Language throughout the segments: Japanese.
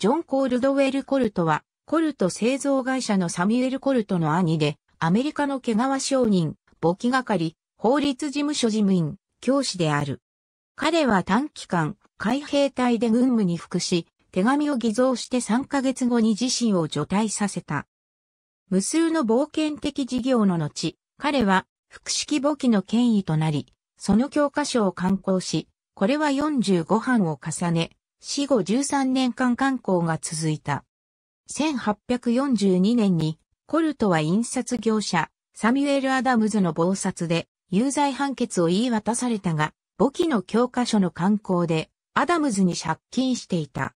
ジョン・コールドウェル・コルトは、コルト製造会社のサミュエル・コルトの兄で、アメリカの毛皮商人、簿記係、法律事務所事務員、教師である。彼は短期間、海兵隊で軍務に服し、手紙を偽造して3ヶ月後に自身を除隊させた。無数の冒険的事業の後、彼は、複式簿記の権威となり、その教科書を刊行し、これは45版を重ね、死後13年間観光が続いた。1842年にコルトは印刷業者サミュエル・アダムズの謀殺で有罪判決を言い渡されたが、簿記の教科書の観光でアダムズに借金していた。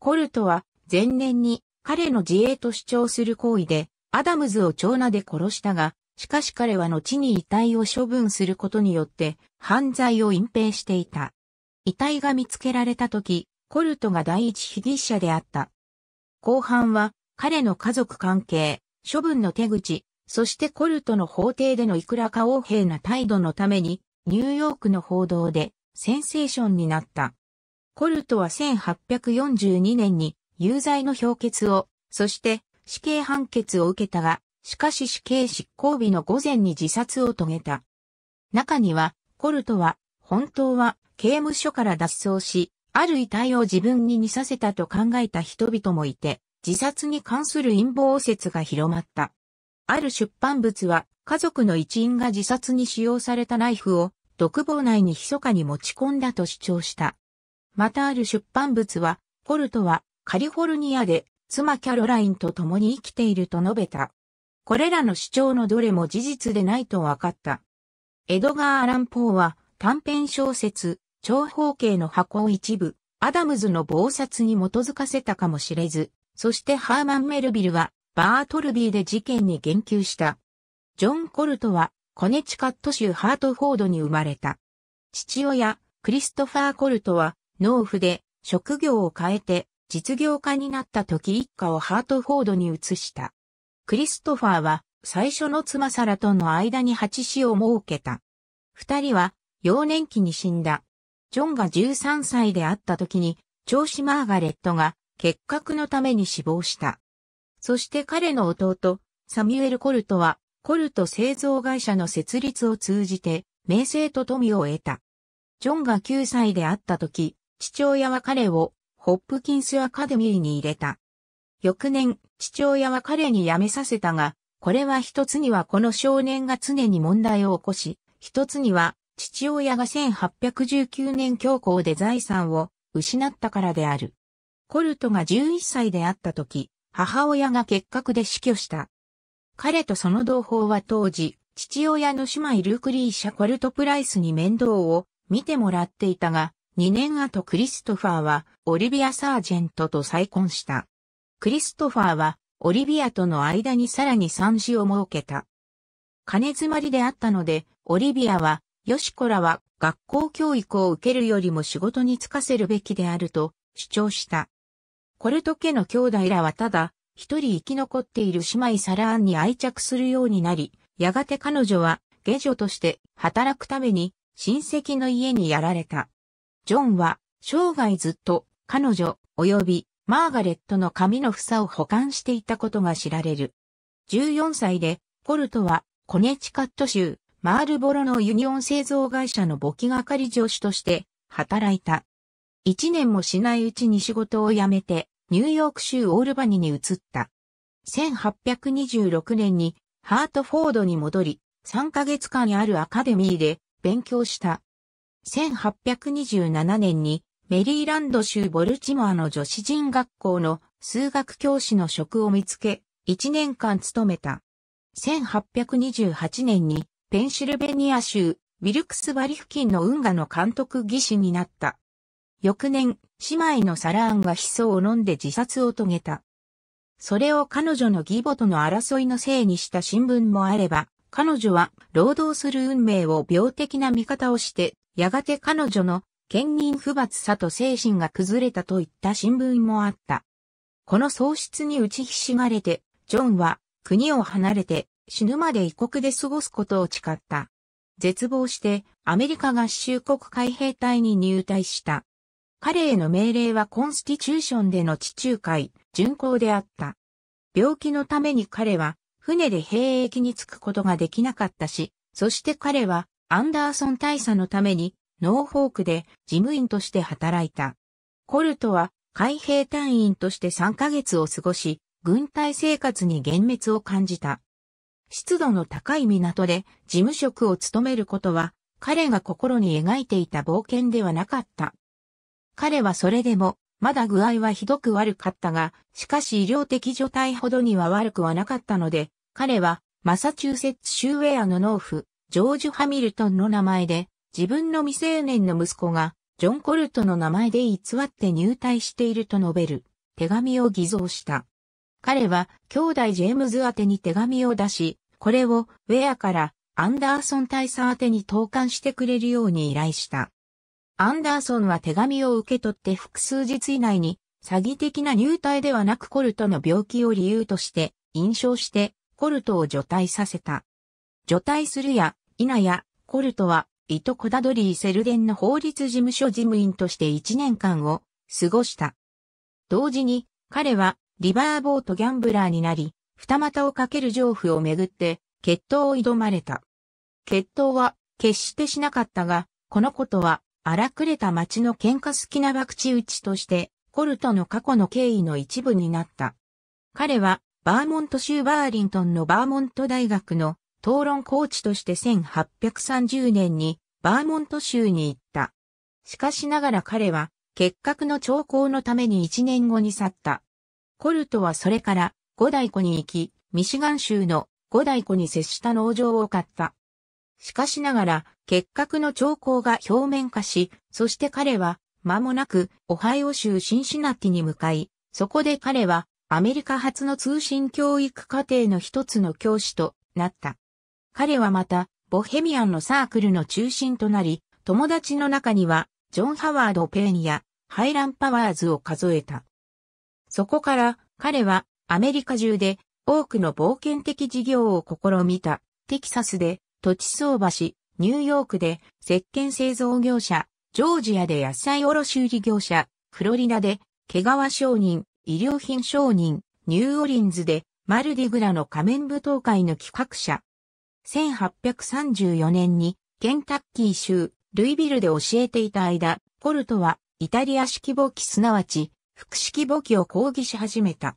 コルトは前年に彼の自衛と主張する行為でアダムズを長男で殺したが、しかし彼は後に遺体を処分することによって犯罪を隠蔽していた。遺体が見つけられた時、コルトが第一被疑者であった。後半は、彼の家族関係、処分の手口、そしてコルトの法廷でのいくらか横平な態度のために、ニューヨークの報道でセンセーションになった。コルトは1842年に有罪の評決を、そして死刑判決を受けたが、しかし死刑執行日の午前に自殺を遂げた。中には、コルトは、本当は刑務所から脱走し、ある遺体を自分に似させたと考えた人々もいて、自殺に関する陰謀説が広まった。ある出版物は、家族の一員が自殺に使用されたナイフを、独房内に密かに持ち込んだと主張した。またある出版物は、ポルトはカリフォルニアで妻キャロラインと共に生きていると述べた。これらの主張のどれも事実でないと分かった。エドガー・アラン・ポーは短編小説、長方形の箱を一部、アダムズの謀殺に基づかせたかもしれず、そしてハーマン・メルビルは、バートルビーで事件に言及した。ジョン・コルトは、コネチカット州ハートフォードに生まれた。父親、クリストファー・コルトは、農夫で、職業を変えて、実業家になった時一家をハートフォードに移した。クリストファーは、最初の妻サラとの間に八子を設けた。二人は、幼年期に死んだ。ジョンが13歳であった時に、長子マーガレットが結核のために死亡した。そして彼の弟、サミュエル・コルトは、コルト製造会社の設立を通じて、名声と富を得た。ジョンが9歳であった時、父親は彼を、ホップキンスアカデミーに入れた。翌年、父親は彼に辞めさせたが、これは一つにはこの少年が常に問題を起こし、一つには父親が1819年教皇で財産を失ったからである。コルトが11歳であった時、母親が結核で死去した。彼とその同胞は当時、父親の姉妹ルークリーシャ・コルト・プライスに面倒を見てもらっていたが、2年後クリストファーはオリビア・サージェントと再婚した。クリストファーはオリビアとの間にさらに三子を設けた。金詰まりであったので、オリビアはよしこらは学校教育を受けるよりも仕事に就かせるべきであると主張した。コルト家の兄弟らはただ、一人生き残っている姉妹サラーンに愛着するようになり、やがて彼女は下女として働くために親戚の家にやられた。ジョンは生涯ずっと彼女及びマーガレットの髪の房を保管していたことが知られる。14歳でコルトはコネチカット州マールボロのユニオン製造会社の簿記係助手として働いた。一年もしないうちに仕事を辞めて、ニューヨーク州オールバニに移った。1826年にハートフォードに戻り、3ヶ月間あるアカデミーで勉強した。1827年にメリーランド州ボルチモアの女子人学校の数学教師の職を見つけ、1年間勤めた。1828年にペンシルベニア州、ウィルクスバリ付近の運河の監督技師になった。翌年、姉妹のサラーンがヒ素を飲んで自殺を遂げた。それを彼女の義母との争いのせいにした新聞もあれば、彼女は労働する運命を病的な見方をして、やがて彼女の兼任不罰さと精神が崩れたといった新聞もあった。この喪失に打ちひしがれて、ジョンは国を離れて死ぬまで異国で過ごすことを誓った。絶望してアメリカ合衆国海兵隊に入隊した。彼への命令はコンスティチューションでの地中海、巡航であった。病気のために彼は船で兵役に着くことができなかったし、そして彼はアンダーソン大佐のためにノーフォークで事務員として働いた。コルトは海兵隊員として3ヶ月を過ごし、軍隊生活に幻滅を感じた。湿度の高い港で事務職を務めることは、彼が心に描いていた冒険ではなかった。彼はそれでも、まだ具合はひどく悪かったが、しかし医療的除態ほどには悪くはなかったので、彼は、マサチューセッツ州ウェアの農夫、ジョージ・ハミルトンの名前で、自分の未成年の息子が、ジョン・コルトの名前で偽って入隊していると述べる、手紙を偽造した。彼は、兄弟ジェームズ宛に手紙を出し、これをウェアからアンダーソン大佐宛に投函してくれるように依頼した。アンダーソンは手紙を受け取って複数日以内に詐欺的な入隊ではなくコルトの病気を理由として印象してコルトを除隊させた。除隊するや否やコルトはいとこダドリー・セルデンの法律事務所事務員として1年間を過ごした。同時に彼はリバーボートギャンブラーになり、二股をかける情婦をめぐって、決闘を挑まれた。決闘は、決してしなかったが、このことは、荒くれた町の喧嘩好きな博打打ちとして、コルトの過去の経緯の一部になった。彼は、バーモント州バーリントンのバーモント大学の討論コーチとして1830年にバーモント州に行った。しかしながら彼は、結核の兆候のために1年後に去った。コルトはそれから五大湖に行き、ミシガン州の五大湖に接した農場を買った。しかしながら、結核の兆候が表面化し、そして彼は、間もなく、オハイオ州シンシナティに向かい、そこで彼は、アメリカ初の通信教育課程の一つの教師となった。彼はまた、ボヘミアンのサークルの中心となり、友達の中には、ジョン・ハワード・ペーニや、ハイラン・パワーズを数えた。そこから、彼は、アメリカ中で多くの冒険的事業を試みた。テキサスで土地相場し、ニューヨークで石鹸製造業者、ジョージアで野菜卸売業者、フロリダで毛皮商人、医療品商人、ニューオリンズでマルディグラの仮面舞踏会の企画者。1834年にケンタッキー州ルイビルで教えていた間、ポルトはイタリア式簿記すなわち、複式簿記を講義し始めた。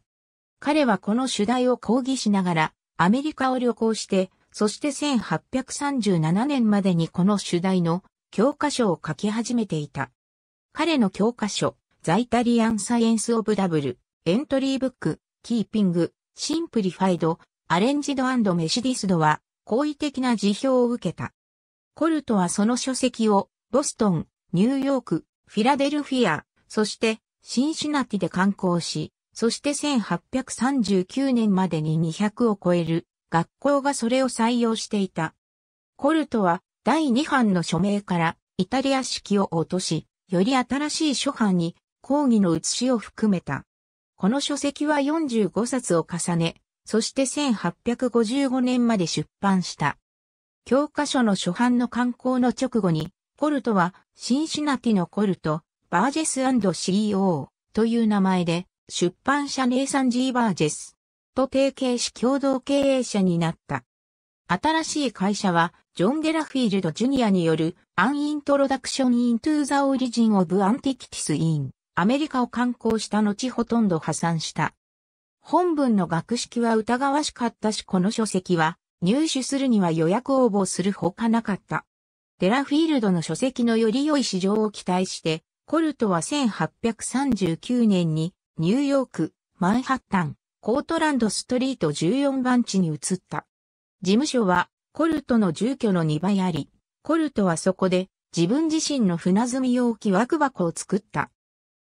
彼はこの主題を抗議しながら、アメリカを旅行して、そして1837年までにこの主題の教科書を書き始めていた。彼の教科書、ザイタリアンサイエンスオブダブル、エントリーブック、キーピング、シンプリファイド、アレンジドメシディスドは、好意的な辞表を受けた。コルトはその書籍を、ボストン、ニューヨーク、フィラデルフィア、そして、シンシナティで刊行し、そして1839年までに200を超える学校がそれを採用していた。コルトは第2版の署名からイタリア式を落とし、より新しい書版に講義の写しを含めた。この書籍は45冊を重ね、そして1855年まで出版した。教科書の初版の刊行の直後に、コルトはシンシナティのコルト、バージェス &CEO という名前で出版社ネイサン・ジーバージェスと提携し共同経営者になった。新しい会社は、ジョン・デラフィールド・ジュニアによる、アン・イントロダクション・イントゥ・ザ・オリジン・オブ・アンティキティス・イン、アメリカを観光した後ほとんど破産した。本文の学識は疑わしかったし、この書籍は、入手するには予約応募するほかなかった。デラフィールドの書籍のより良い市場を期待して、コルトは1839年にニューヨーク、マンハッタン、コートランドストリート14番地に移った。事務所は、コルトの住居の2倍あり、コルトはそこで自分自身の船積み用木枠箱を作った。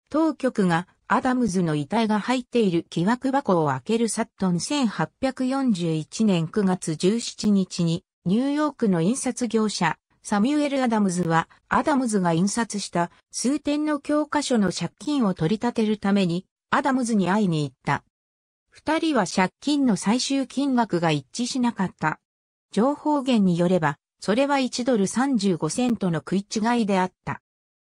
当局がアダムズの遺体が入っている木枠箱を開けるサットン1841年9月17日にニューヨークの印刷業者サミュエル・アダムズはアダムズが印刷した数点の教科書の借金を取り立てるためにアダムズに会いに行った。二人は借金の最終金額が一致しなかった。情報源によれば、それは1ドル35セントの食い違いであった。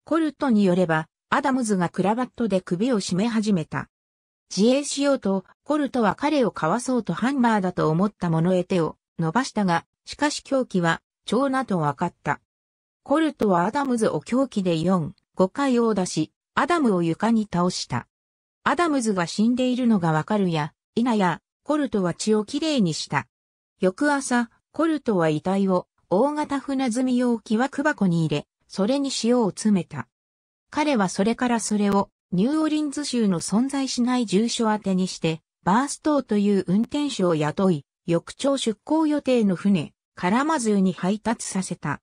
コルトによれば、アダムズがクラバットで首を絞め始めた。自衛しようと、コルトは彼をかわそうとハンマーだと思った者へ手を伸ばしたが、しかし狂気は、長なと分かった。コルトはアダムズを狂気で4、5回を出し、アダムを床に倒した。アダムズが死んでいるのがわかるや、なや、コルトは血をきれいにした。翌朝、コルトは遺体を大型船積み容器枠箱に入れ、それに塩を詰めた。彼はそれからそれをニューオリンズ州の存在しない住所宛てにして、バーストーという運転手を雇い、翌朝出港予定の船、カラマズーに配達させた。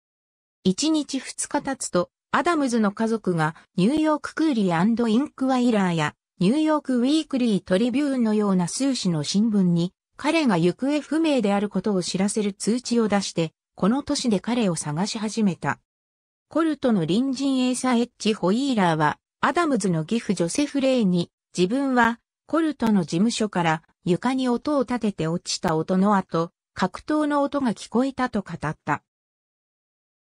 一日二日経つと、アダムズの家族がニューヨーククーリーインクワイラーやニューヨークウィークリートリビューンのような数紙の新聞に、彼が行方不明であることを知らせる通知を出して、この都市で彼を探し始めた。コルトの隣人エイサ・エッジ・ホイーラーは、アダムズの義父ジョセフ・レイに、自分は、コルトの事務所から床に音を立てて落ちた音の後、格闘の音が聞こえたと語った。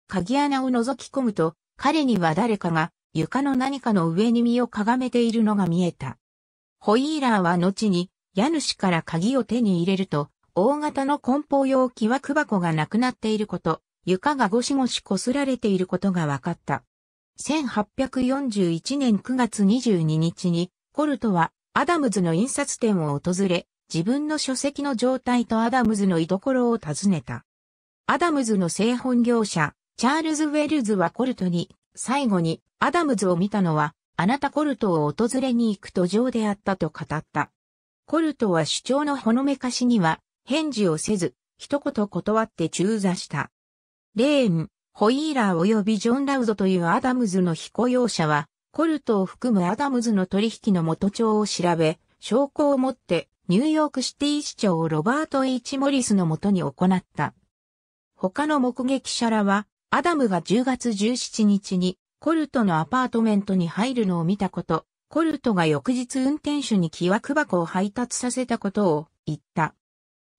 鍵穴を覗き込むと、彼には誰かが床の何かの上に身をかがめているのが見えた。ホイーラーは後に、家主から鍵を手に入れると、大型の梱包用木枠箱がなくなっていること、床がゴシゴシ擦られていることが分かった。1841年9月22日に、コルトはアダムズの印刷店を訪れ、自分の書籍の状態とアダムズの居所を訪ねた。アダムズの製本業者、チャールズ・ウェルズはコルトに最後にアダムズを見たのは、あなたコルトを訪れに行く途上であったと語った。コルトは主張のほのめかしには返事をせず、一言断って中座した。レーン、ホイーラー及びジョン・ラウゾというアダムズの非雇用者は、コルトを含むアダムズの取引の元帳を調べ、証拠をもってニューヨークシティ市長ロバート・ H・ モリスのもとに行った。他の目撃者らは、アダムが10月17日にコルトのアパートメントに入るのを見たこと、コルトが翌日運転手に木枠箱を配達させたことを言った。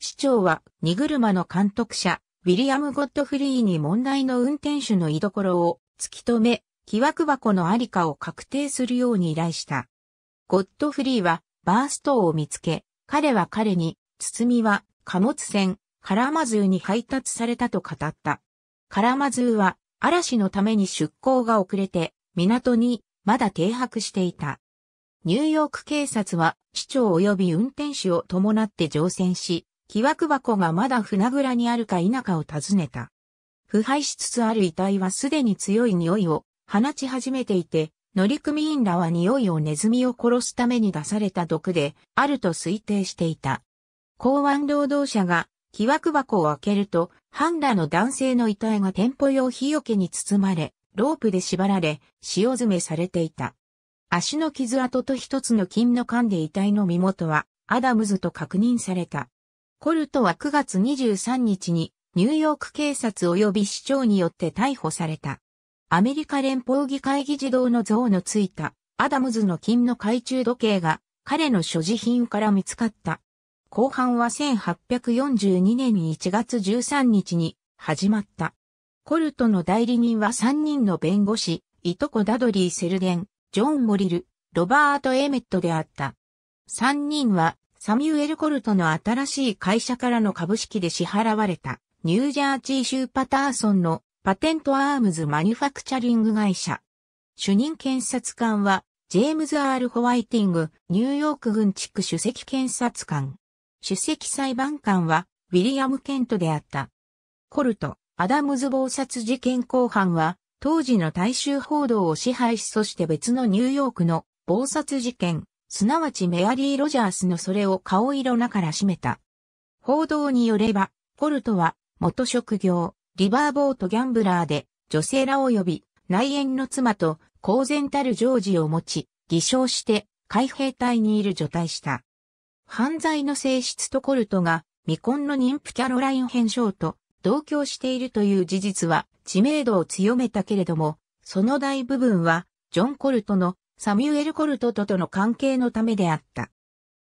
市長は荷車の監督者、ウィリアム・ゴッドフリーに問題の運転手の居所を突き止め、木枠箱のありかを確定するように依頼した。ゴッドフリーはバーストを見つけ、彼は彼に、包みは貨物船、カラマズーに配達されたと語った。カラマズーは嵐のために出港が遅れて港にまだ停泊していた。ニューヨーク警察は市長及び運転手を伴って乗船し、木枠箱がまだ船倉にあるか否かを尋ねた。腐敗しつつある遺体はすでに強い匂いを放ち始めていて、乗組員らは匂いをネズミを殺すために出された毒であると推定していた。港湾労働者が木枠箱を開けると、ハン裸の男性の遺体が店舗用火よけに包まれ、ロープで縛られ、塩詰めされていた。足の傷跡と一つの金の缶で遺体の身元は、アダムズと確認された。コルトは9月23日に、ニューヨーク警察及び市長によって逮捕された。アメリカ連邦議会議事堂の像のついた、アダムズの金の懐中時計が、彼の所持品から見つかった。後半は1842年1月13日に始まった。コルトの代理人は3人の弁護士、いとこダドリー・セルデン、ジョン・モリル、ロバート・エメットであった。3人はサミュエル・コルトの新しい会社からの株式で支払われたニュージャージー州パターソンのパテントアームズ・マニュファクチャリング会社。主任検察官はジェームズ・アール・ホワイティング、ニューヨーク軍地区首席検察官。主席裁判官は、ウィリアム・ケントであった。コルト、アダムズ暴殺事件公判は、当時の大衆報道を支配し、そして別のニューヨークの暴殺事件、すなわちメアリー・ロジャースのそれを顔色なから占めた。報道によれば、コルトは、元職業、リバーボートギャンブラーで、女性ら及び、内縁の妻と、公然たるジョージを持ち、偽証して、海兵隊にいる除隊した。犯罪の性質とコルトが未婚の妊婦キャロライン編章と同居しているという事実は知名度を強めたけれども、その大部分はジョン・コルトのサミュエル・コルトととの関係のためであった。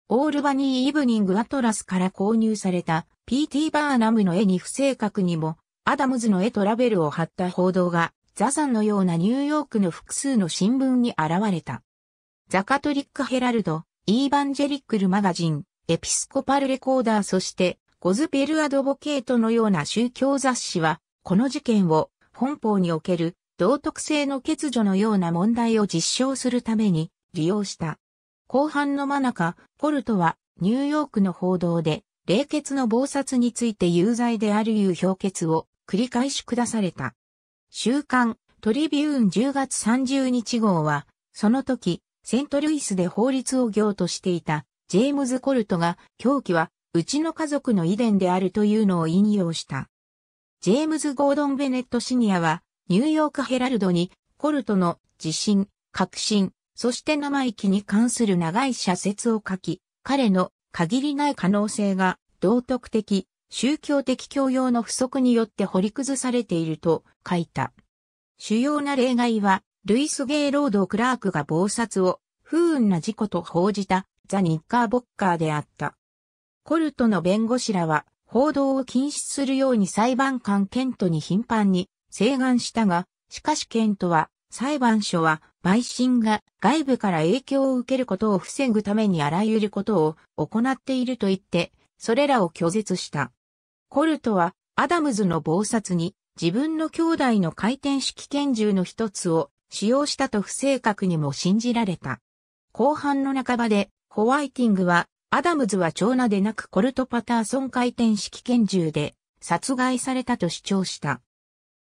オールバニー・イブニング・アトラスから購入された P.T. バーナムの絵に不正確にもアダムズの絵とラベルを貼った報道がザさんのようなニューヨークの複数の新聞に現れた。ザカトリック・ヘラルド、イーバンジェリックルマガジン、エピスコパルレコーダーそして、ゴズペルアドボケートのような宗教雑誌は、この事件を本邦における道徳性の欠如のような問題を実証するために利用した。後半の真中、ポルトはニューヨークの報道で、冷血の暴殺について有罪であるいう評決を繰り返し下された。週刊トリビューン10月30日号は、その時、セントルイスで法律を行としていたジェームズ・コルトが、狂気は、うちの家族の遺伝であるというのを引用した。ジェームズ・ゴードン・ベネット・シニアは、ニューヨーク・ヘラルドに、コルトの自信、革新、そして生意気に関する長い社説を書き、彼の限りない可能性が道徳的、宗教的教養の不足によって掘り崩されていると書いた。主要な例外はルイス・ゲイロード・クラークが謀殺を不運な事故と報じたザ・ニッカー・ボッカーであった。コルトの弁護士らは報道を禁止するように裁判官ケントに頻繁に請願したが、しかしケントは裁判所は陪審が外部から影響を受けることを防ぐためにあらゆることを行っていると言って、それらを拒絶した。コルトはアダムズの謀殺に自分の兄弟の回転式拳銃の一つを使用したと不正確にも信じられた。後半の半ばで、ホワイティングは、アダムズは長名でなくコルト・パターソン回転式拳銃で殺害されたと主張した。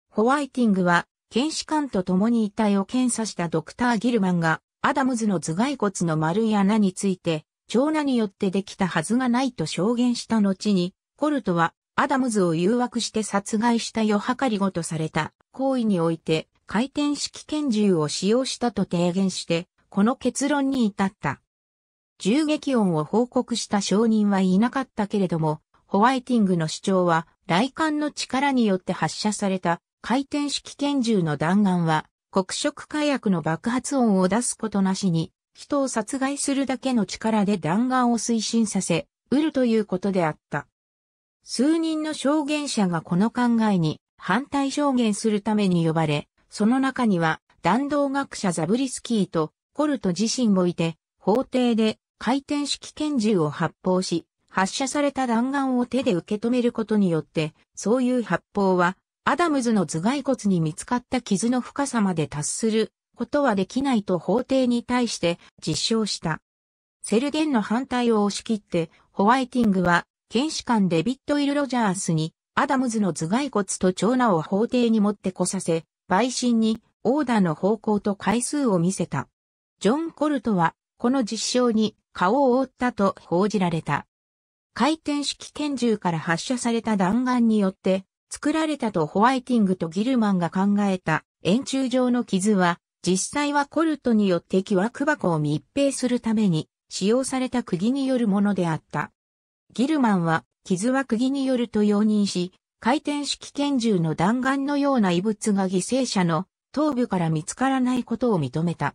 ホワイティングは、検視官と共に遺体を検査したドクター・ギルマンが、アダムズの頭蓋骨の丸い穴について、長男によってできたはずがないと証言した後に、コルトは、アダムズを誘惑して殺害した余計りごとされた行為において、回転式拳銃を使用したと提言して、この結論に至った。銃撃音を報告した証人はいなかったけれども、ホワイティングの主張は、雷管の力によって発射された回転式拳銃の弾丸は、黒色火薬の爆発音を出すことなしに、人を殺害するだけの力で弾丸を推進させ、売るということであった。数人の証言者がこの考えに反対証言するために呼ばれ、その中には、弾道学者ザブリスキーとコルト自身もいて、法廷で回転式拳銃を発砲し、発射された弾丸を手で受け止めることによって、そういう発砲は、アダムズの頭蓋骨に見つかった傷の深さまで達することはできないと法廷に対して実証した。セルゲンの反対を押し切って、ホワイティングは、検視官デビット・イル・ロジャースに、アダムズの頭蓋骨と長男を法廷に持ってこさせ、陪審にオーダーの方向と回数を見せた。ジョン・コルトは、この実証に顔を覆ったと報じられた。回転式拳銃から発射された弾丸によって作られたとホワイティングとギルマンが考えた円柱状の傷は実際はコルトによって木枠箱を密閉するために使用された釘によるものであった。ギルマンは傷は釘によると容認し、回転式拳銃の弾丸のような異物が犠牲者の頭部から見つからないことを認めた。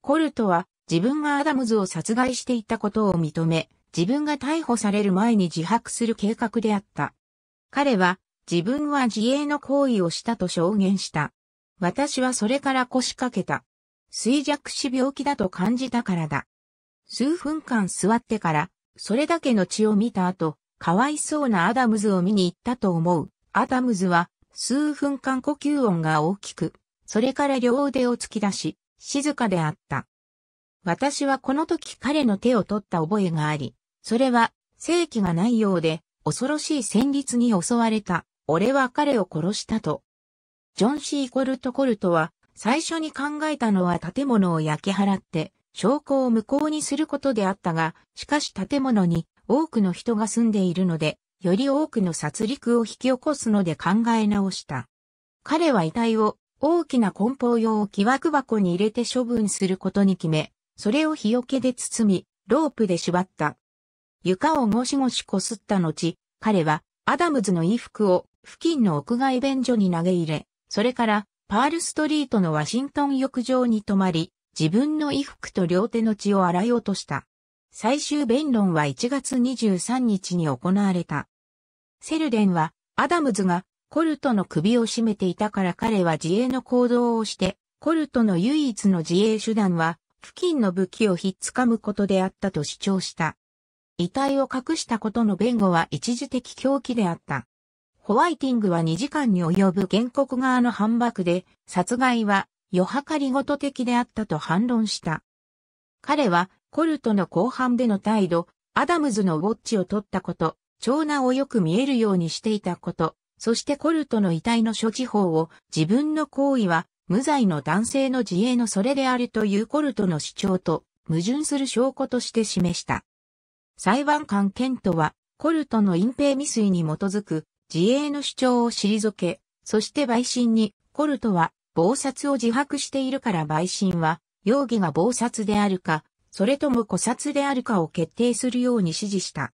コルトは自分がアダムズを殺害していたことを認め、自分が逮捕される前に自白する計画であった。彼は自分は自衛の行為をしたと証言した。私はそれから腰掛けた。衰弱死病気だと感じたからだ。数分間座ってから、それだけの血を見た後、かわいそうなアダムズを見に行ったと思う。アダムズは、数分間呼吸音が大きく、それから両腕を突き出し、静かであった。私はこの時彼の手を取った覚えがあり、それは、正気がないようで、恐ろしい旋律に襲われた。俺は彼を殺したと。ジョン・シー・コルト・コルトは、最初に考えたのは建物を焼き払って、証拠を無効にすることであったが、しかし建物に多くの人が住んでいるので、より多くの殺戮を引き起こすので考え直した。彼は遺体を大きな梱包用木枠箱に入れて処分することに決め、それを日よけで包み、ロープで縛った。床をゴシゴシこすった後、彼はアダムズの衣服を付近の屋外便所に投げ入れ、それからパールストリートのワシントン浴場に泊まり、自分の衣服と両手の血を洗い落とした。最終弁論は1月23日に行われた。セルデンは、アダムズがコルトの首を絞めていたから彼は自衛の行動をして、コルトの唯一の自衛手段は、付近の武器をひっつかむことであったと主張した。遺体を隠したことの弁護は一時的狂気であった。ホワイティングは2時間に及ぶ原告側の反駁で、殺害は、余計りごと的であったと反論した。彼は、コルトの後半での態度、アダムズのウォッチを取ったこと、長男をよく見えるようにしていたこと、そしてコルトの遺体の処置法を自分の行為は無罪の男性の自衛のそれであるというコルトの主張と矛盾する証拠として示した。裁判官ケントはコルトの隠蔽未遂に基づく自衛の主張を退け、そして陪審にコルトは暴殺を自白しているから陪審は容疑が暴殺であるかそれとも古殺であるかを決定するように指示した。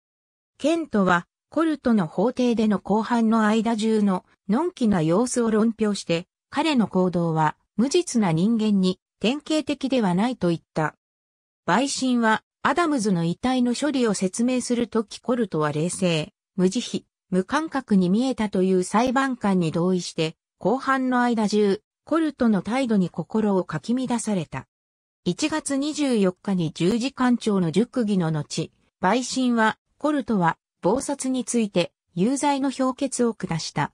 ケントは、コルトの法廷での後半の間中の、のんきな様子を論評して、彼の行動は、無実な人間に、典型的ではないと言った。陪審は、アダムズの遺体の処理を説明するときコルトは冷静、無慈悲、無感覚に見えたという裁判官に同意して、後半の間中、コルトの態度に心をかき乱された。1月24日に十字館長の熟議の後、陪審は、コルトは、暴殺について、有罪の評決を下した。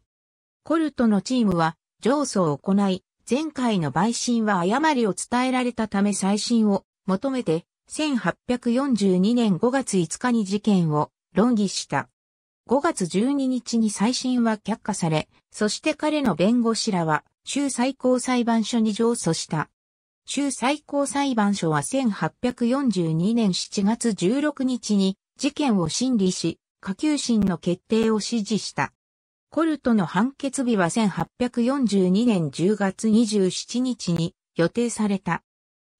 コルトのチームは、上訴を行い、前回の陪審は誤りを伝えられたため再審を求めて、1842年5月5日に事件を論議した。5月12日に再審は却下され、そして彼の弁護士らは、州最高裁判所に上訴した。州最高裁判所は1842年7月16日に事件を審理し、下級審の決定を指示した。コルトの判決日は1842年10月27日に予定された。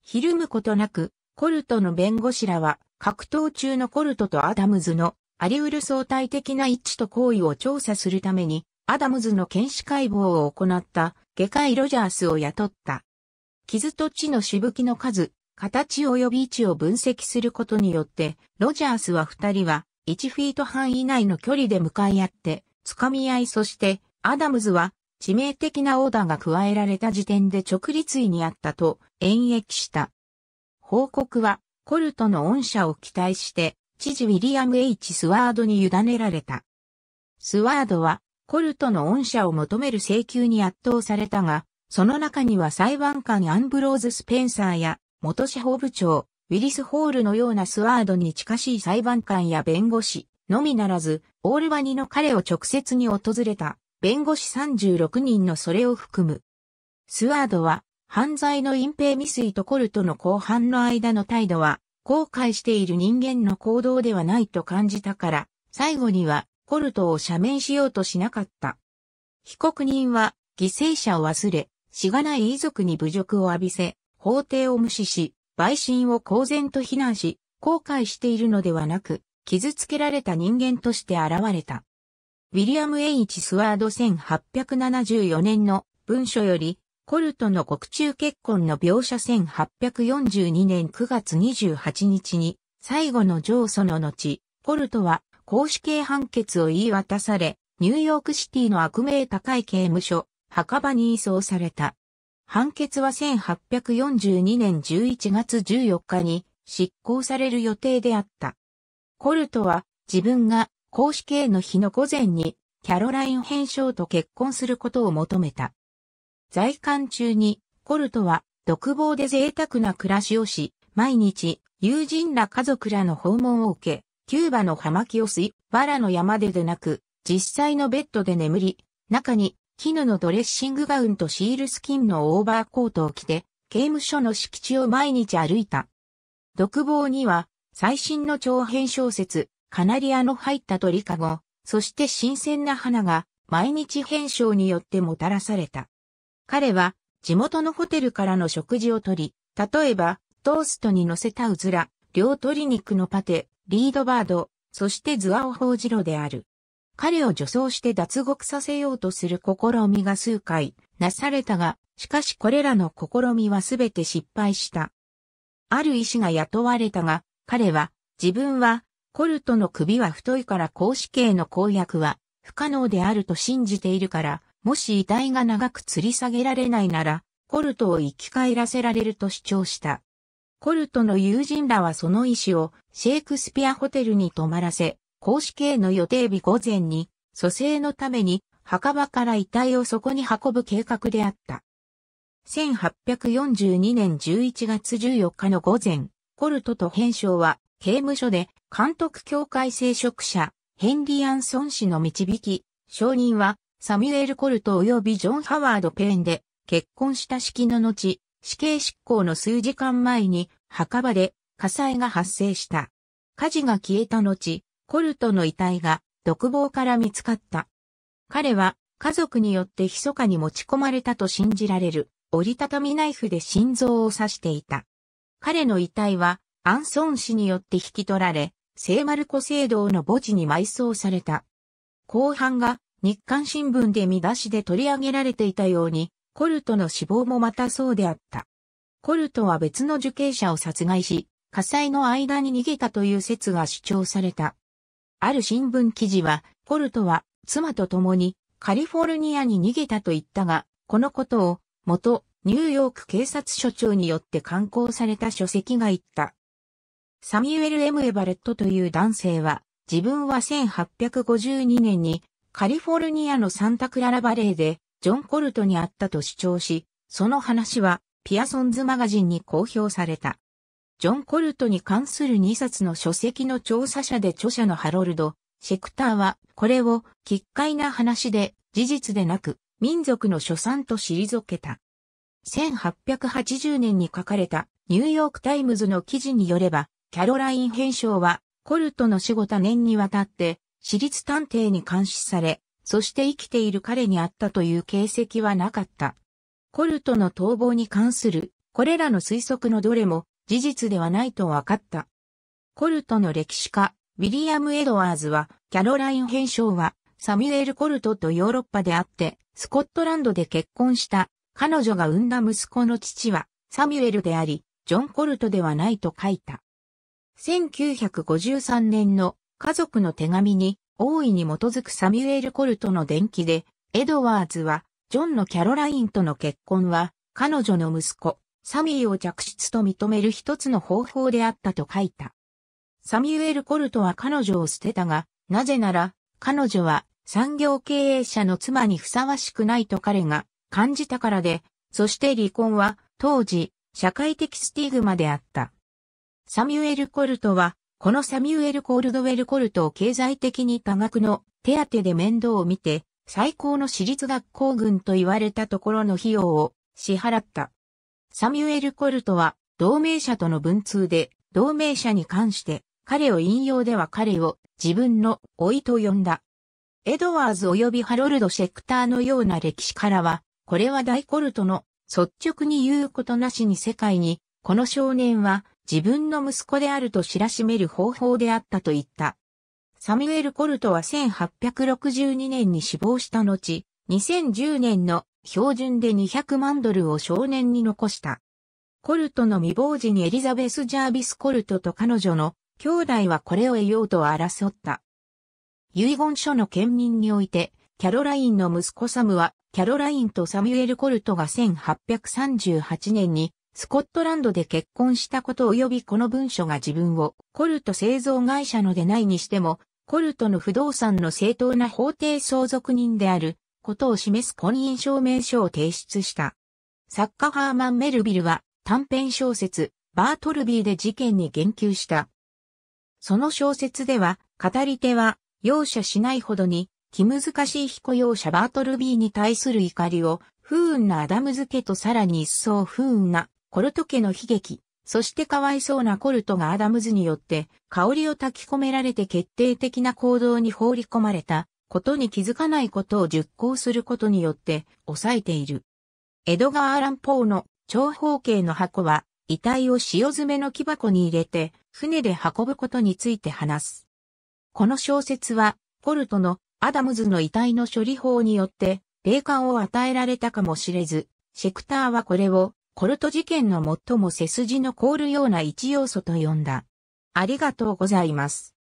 ひるむことなく、コルトの弁護士らは、格闘中のコルトとアダムズのあり得る相対的な一致と行為を調査するために、アダムズの検視解剖を行った外科医ロジャースを雇った。傷と地のしぶきの数、形及び位置を分析することによって、ロジャースは二人は1フィート半以内の距離で向かい合って、掴み合いそして、アダムズは致命的なオーダーが加えられた時点で直立位にあったと演繹した。報告は、コルトの恩赦を期待して、知事ウィリアム・ H・ スワードに委ねられた。スワードは、コルトの恩赦を求める請求に圧倒されたが、その中には裁判官アンブローズ・スペンサーや、元司法部長、ウィリス・ホールのようなスワードに近しい裁判官や弁護士、のみならず、オールバニの彼を直接に訪れた、弁護士36人のそれを含む。スワードは、犯罪の隠蔽未遂とコルトの後半の間の態度は、後悔している人間の行動ではないと感じたから、最後には、コルトを赦免しようとしなかった。被告人は、犠牲者を忘れ、しがない遺族に侮辱を浴びせ、法廷を無視し、陪審を公然と非難し、後悔しているのではなく、傷つけられた人間として現れた。ウィリアム・エイチ・スワード1874年の文書より、コルトの国中結婚の描写1842年9月28日に、最後の上訴の後、コルトは公式刑判決を言い渡され、ニューヨークシティの悪名高い刑務所、墓場に移送された。判決は1842年11月14日に執行される予定であった。コルトは自分が公式への日の午前にキャロライン編章と結婚することを求めた。在官中にコルトは独房で贅沢な暮らしをし、毎日友人ら家族らの訪問を受け、キューバの葉巻を吸い、バラの山ででなく、実際のベッドで眠り、中に絹のドレッシングガウンとシールスキンのオーバーコートを着て、刑務所の敷地を毎日歩いた。独房には、最新の長編小説、カナリアの入った鳥かご、そして新鮮な花が、毎日編集によってもたらされた。彼は、地元のホテルからの食事をとり、例えば、トーストに乗せたうずら、両鶏肉のパテ、リードバード、そしてズアオホウジロである。彼を女装して脱獄させようとする試みが数回なされたが、しかしこれらの試みはすべて失敗した。ある医師が雇われたが、彼は、自分は、コルトの首は太いから公死刑の公約は不可能であると信じているから、もし遺体が長く吊り下げられないなら、コルトを生き返らせられると主張した。コルトの友人らはその意思をシェイクスピアホテルに泊まらせ、公式への予定日午前に、蘇生のために、墓場から遺体をそこに運ぶ計画であった。1842年11月14日の午前、コルトと編相は、刑務所で、監督協会聖職者、ヘンリー・アンソン氏の導き、証人は、サミュエル・コルト及びジョン・ハワード・ペーンで、結婚した式の後、死刑執行の数時間前に、墓場で火災が発生した。火事が消えた後、コルトの遺体が独房から見つかった。彼は家族によって密かに持ち込まれたと信じられる折りたたみナイフで心臓を刺していた。彼の遺体はアンソン氏によって引き取られ、聖マルコ聖堂の墓地に埋葬された。後半が日刊新聞で見出しで取り上げられていたように、コルトの死亡もまたそうであった。コルトは別の受刑者を殺害し、火災の間に逃げたという説が主張された。ある新聞記事は、コルトは妻と共にカリフォルニアに逃げたと言ったが、このことを元ニューヨーク警察署長によって刊行された書籍が言った。サミュエル・エム・エバレットという男性は、自分は1852年にカリフォルニアのサンタクララバレーでジョン・コルトに会ったと主張し、その話はピアソンズマガジンに公表された。ジョン・コルトに関する2冊の書籍の調査者で著者のハロルド・シェクターは、これを、奇怪な話で、事実でなく、民族の書産と退けた。1880年に書かれたニューヨークタイムズの記事によれば、キャロライン編章はコルトの死後多年にわたって私立探偵に監視され、そして生きている彼にあったという形跡はなかった。コルトの逃亡に関するこれらの推測のどれも事実ではないと分かった。コルトの歴史家、ウィリアム・エドワーズは、キャロライン編章は、サミュエル・コルトとヨーロッパであって、スコットランドで結婚した、彼女が産んだ息子の父は、サミュエルであり、ジョン・コルトではないと書いた。1953年の家族の手紙に、大いに基づくサミュエル・コルトの伝記で、エドワーズは、ジョンのキャロラインとの結婚は、彼女の息子、サミーを嫡出と認める一つの方法であったと書いた。サミュエル・コルトは彼女を捨てたが、なぜなら、彼女は産業経営者の妻にふさわしくないと彼が感じたからで、そして離婚は当時社会的スティグマであった。サミュエル・コルトは、このサミュエル・コールドウェル・コルトを経済的に多額の手当で面倒を見て、最高の私立学校群と言われたところの費用を支払った。サミュエル・コルトは、同盟者との文通で、同盟者に関して、彼を引用では彼を自分の老いと呼んだ。エドワーズ及びハロルド・シェクターのような歴史からは、これは大コルトの率直に言うことなしに世界に、この少年は自分の息子であると知らしめる方法であったと言った。サミュエル・コルトは1862年に死亡した後、2010年の標準で200万ドルを少年に残した。コルトの未亡人エリザベス・ジャービス・コルトと彼女の兄弟はこれを得ようと争った。遺言書の県民において、キャロラインの息子サムは、キャロラインとサミュエル・コルトが1838年にスコットランドで結婚したこと及びこの文書が自分をコルト製造会社のでないにしても、コルトの不動産の正当な法定相続人であることを示す婚姻証明書を提出した。作家ハーマン・メルビルは短編小説、バートルビーで事件に言及した。その小説では、語り手は、容赦しないほどに、気難しい彦雇用者バートルビーに対する怒りを、不運なアダム付けとさらに一層不運な、コルト家の悲劇、そしてかわいそうなコルトがアダムズによって、香りを焚き込められて決定的な行動に放り込まれた、ことに気づかないことを熟考することによって抑えている。エドガー・ランポーの長方形の箱は遺体を塩詰めの木箱に入れて船で運ぶことについて話す。この小説はポルトのアダムズの遺体の処理法によって霊感を与えられたかもしれず、シェクターはこれをコルト事件の最も背筋の凍るような一要素と呼んだ。ありがとうございます。